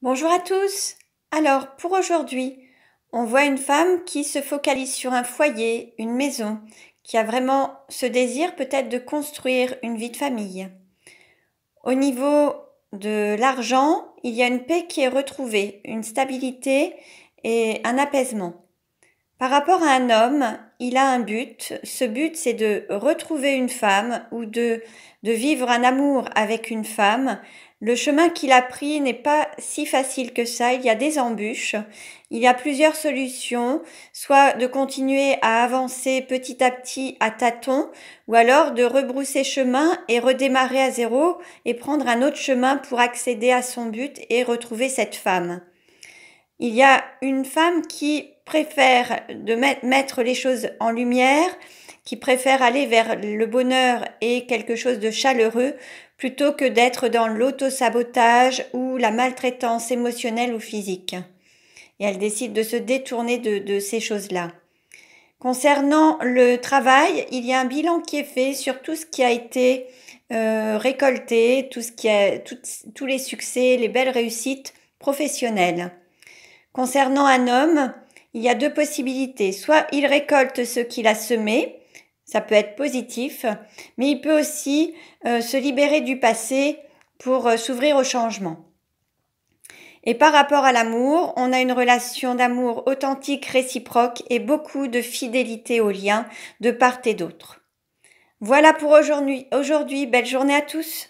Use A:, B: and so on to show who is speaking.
A: Bonjour à tous. Alors, pour aujourd'hui, on voit une femme qui se focalise sur un foyer, une maison, qui a vraiment ce désir peut-être de construire une vie de famille. Au niveau de l'argent, il y a une paix qui est retrouvée, une stabilité et un apaisement. Par rapport à un homme, il a un but. Ce but, c'est de retrouver une femme ou de, de vivre un amour avec une femme. Le chemin qu'il a pris n'est pas si facile que ça. Il y a des embûches. Il y a plusieurs solutions. Soit de continuer à avancer petit à petit à tâtons ou alors de rebrousser chemin et redémarrer à zéro et prendre un autre chemin pour accéder à son but et retrouver cette femme. Il y a une femme qui préfère de mettre les choses en lumière, qui préfère aller vers le bonheur et quelque chose de chaleureux plutôt que d'être dans l'auto-sabotage ou la maltraitance émotionnelle ou physique. Et elle décide de se détourner de, de ces choses-là. Concernant le travail, il y a un bilan qui est fait sur tout ce qui a été euh, récolté, tout ce qui a, tous les succès, les belles réussites professionnelles. Concernant un homme, il y a deux possibilités. Soit il récolte ce qu'il a semé, ça peut être positif, mais il peut aussi euh, se libérer du passé pour euh, s'ouvrir au changement. Et par rapport à l'amour, on a une relation d'amour authentique, réciproque et beaucoup de fidélité aux liens de part et d'autre. Voilà pour aujourd'hui. Aujourd'hui, belle journée à tous.